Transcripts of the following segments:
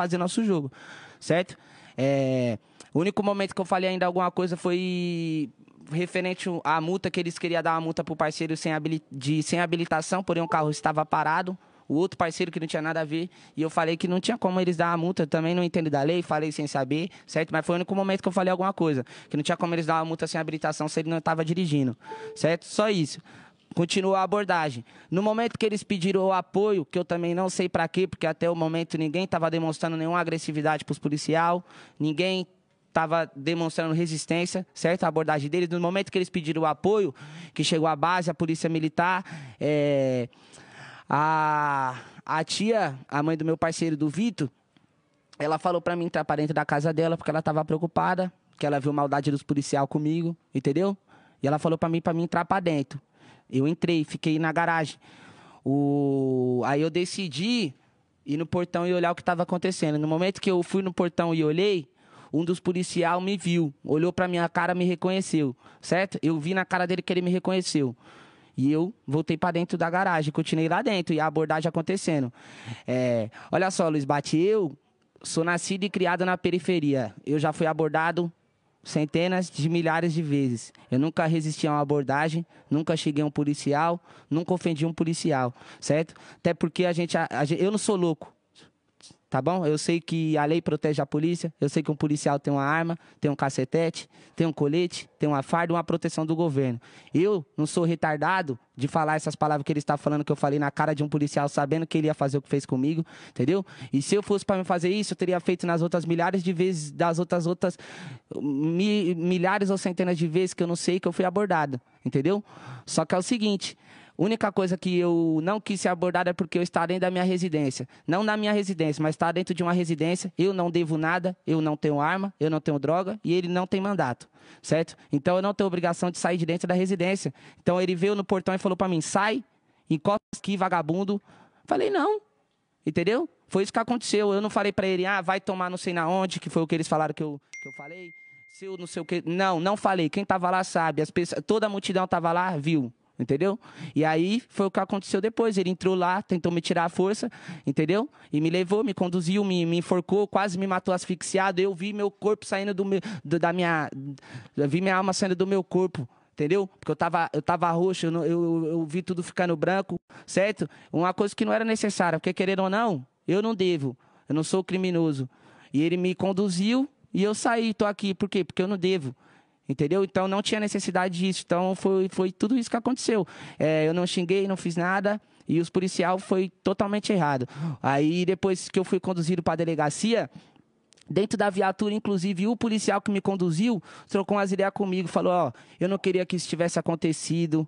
fazer nosso jogo, certo? É, o único momento que eu falei ainda alguma coisa foi referente à multa, que eles queriam dar uma multa pro parceiro sem, habili de, sem habilitação, porém o carro estava parado. O outro parceiro que não tinha nada a ver, e eu falei que não tinha como eles dar a multa, também não entendo da lei, falei sem saber, certo? Mas foi o único momento que eu falei alguma coisa, que não tinha como eles dar uma multa sem habilitação se ele não estava dirigindo, certo? Só isso. Continuou a abordagem. No momento que eles pediram o apoio, que eu também não sei para quê, porque até o momento ninguém estava demonstrando nenhuma agressividade para os policial, ninguém estava demonstrando resistência, certo? A abordagem deles. No momento que eles pediram o apoio, que chegou a base, a polícia militar, é, a, a tia, a mãe do meu parceiro, do Vitor, ela falou para mim entrar para dentro da casa dela, porque ela estava preocupada, que ela viu maldade dos policial comigo, entendeu? E ela falou para mim, para mim entrar para dentro. Eu entrei, fiquei na garagem. O... Aí eu decidi ir no portão e olhar o que estava acontecendo. No momento que eu fui no portão e olhei, um dos policiais me viu, olhou para minha cara, me reconheceu, certo? Eu vi na cara dele que ele me reconheceu. E eu voltei para dentro da garagem, continuei lá dentro e a abordagem acontecendo. É, olha só, Luiz Bate, eu sou nascido e criado na periferia. Eu já fui abordado centenas de milhares de vezes. Eu nunca resisti a uma abordagem, nunca cheguei a um policial, nunca ofendi um policial, certo? Até porque a gente, a, a, eu não sou louco tá bom? Eu sei que a lei protege a polícia, eu sei que um policial tem uma arma, tem um cacetete, tem um colete, tem uma farda, uma proteção do governo. Eu não sou retardado de falar essas palavras que ele está falando, que eu falei na cara de um policial, sabendo que ele ia fazer o que fez comigo, entendeu? E se eu fosse para me fazer isso, eu teria feito nas outras milhares de vezes, das outras outras mi, milhares ou centenas de vezes que eu não sei que eu fui abordado, entendeu? Só que é o seguinte, Única coisa que eu não quis ser abordada é porque eu estava dentro da minha residência. Não na minha residência, mas estar dentro de uma residência. Eu não devo nada, eu não tenho arma, eu não tenho droga e ele não tem mandato, certo? Então eu não tenho obrigação de sair de dentro da residência. Então ele veio no portão e falou para mim: sai, encosta aqui, vagabundo. Falei: não, entendeu? Foi isso que aconteceu. Eu não falei para ele: ah, vai tomar não sei na onde, que foi o que eles falaram que eu, que eu falei. Se eu não sei o que. Não, não falei. Quem tava lá sabe. As pessoas, toda a multidão tava lá, viu entendeu? E aí foi o que aconteceu depois. Ele entrou lá, tentou me tirar a força, entendeu? E me levou, me conduziu, me, me enforcou, quase me matou asfixiado. Eu vi meu corpo saindo do meu, do, da minha, vi minha alma saindo do meu corpo. Entendeu? Porque eu tava, eu tava roxo, eu, eu, eu vi tudo ficando branco, certo? Uma coisa que não era necessária, porque querendo ou não, eu não devo, eu não sou criminoso. E ele me conduziu e eu saí, tô aqui, por quê? Porque eu não devo. Entendeu? Então não tinha necessidade disso. Então foi, foi tudo isso que aconteceu. É, eu não xinguei, não fiz nada. E os policial foi totalmente errado. Aí depois que eu fui conduzido para a delegacia, Dentro da viatura, inclusive, o policial que me conduziu trocou umas ideias comigo. Falou: Ó, eu não queria que isso tivesse acontecido.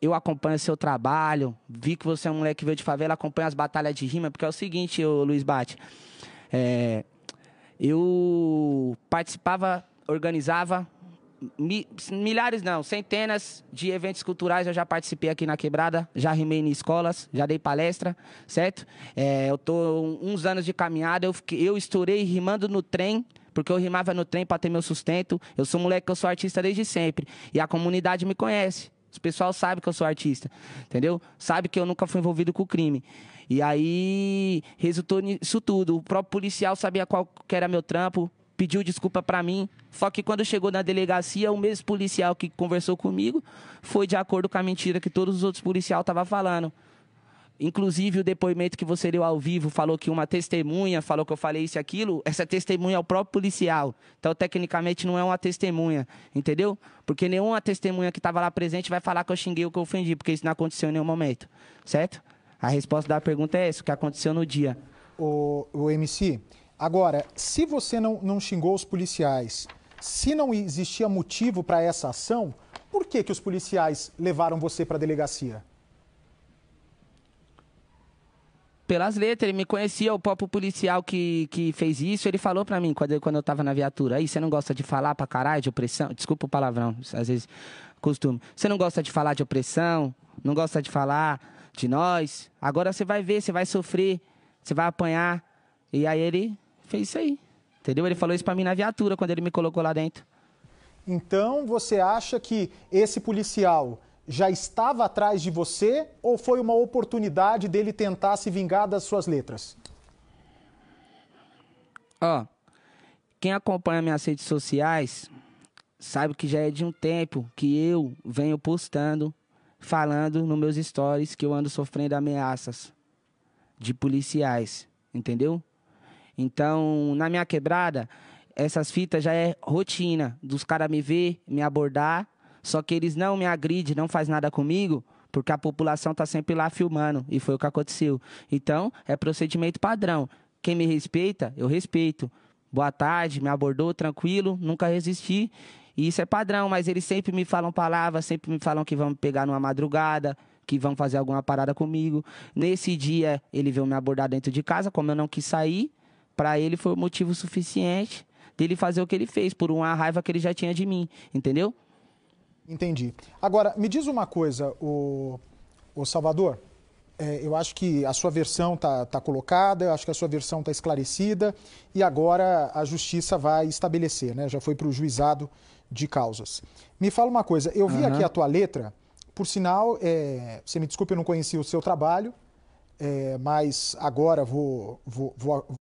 Eu acompanho seu trabalho. Vi que você é um moleque que veio de favela, acompanha as batalhas de rima. Porque é o seguinte, ô, Luiz Bate. É, eu participava organizava mi, milhares, não, centenas de eventos culturais. Eu já participei aqui na Quebrada, já rimei em escolas, já dei palestra, certo? É, eu tô uns anos de caminhada, eu, fiquei, eu estourei rimando no trem porque eu rimava no trem para ter meu sustento. Eu sou moleque, eu sou artista desde sempre. E a comunidade me conhece. O pessoal sabe que eu sou artista, entendeu? Sabe que eu nunca fui envolvido com crime. E aí resultou nisso tudo. O próprio policial sabia qual que era meu trampo, pediu desculpa para mim. Só que quando chegou na delegacia, o mesmo policial que conversou comigo foi de acordo com a mentira que todos os outros policiais estavam falando. Inclusive, o depoimento que você deu ao vivo falou que uma testemunha falou que eu falei isso e aquilo. Essa testemunha é o próprio policial. Então, tecnicamente, não é uma testemunha, entendeu? Porque nenhuma testemunha que estava lá presente vai falar que eu xinguei ou que eu ofendi, porque isso não aconteceu em nenhum momento, certo? A resposta da pergunta é essa, o que aconteceu no dia. O, o MC, Agora, se você não, não xingou os policiais, se não existia motivo para essa ação, por que, que os policiais levaram você para a delegacia? Pelas letras, ele me conhecia, o próprio policial que, que fez isso, ele falou para mim quando, quando eu tava na viatura, aí você não gosta de falar pra caralho de opressão? Desculpa o palavrão, às vezes costumo. Você não gosta de falar de opressão, não gosta de falar de nós, agora você vai ver, você vai sofrer, você vai apanhar. E aí ele Fez isso aí. Entendeu? Ele falou isso para mim na viatura quando ele me colocou lá dentro. Então, você acha que esse policial já estava atrás de você ou foi uma oportunidade dele tentar se vingar das suas letras? Ó, quem acompanha minhas redes sociais sabe que já é de um tempo que eu venho postando, falando nos meus stories que eu ando sofrendo ameaças de policiais, entendeu? Então, na minha quebrada, essas fitas já é rotina dos caras me ver, me abordar, só que eles não me agridem, não faz nada comigo, porque a população tá sempre lá filmando e foi o que aconteceu. Então, é procedimento padrão. Quem me respeita, eu respeito. Boa tarde, me abordou tranquilo, nunca resisti. E isso é padrão, mas eles sempre me falam palavras, sempre me falam que vão me pegar numa madrugada, que vão fazer alguma parada comigo. Nesse dia, ele veio me abordar dentro de casa, como eu não quis sair, para ele foi motivo suficiente dele fazer o que ele fez, por uma raiva que ele já tinha de mim, entendeu? Entendi. Agora, me diz uma coisa, o, o Salvador. É, eu acho que a sua versão está tá colocada, eu acho que a sua versão está esclarecida e agora a justiça vai estabelecer, né? Já foi para o juizado de causas. Me fala uma coisa, eu vi uhum. aqui a tua letra, por sinal, é, você me desculpe, eu não conhecia o seu trabalho, é, mas agora vou, vou, vou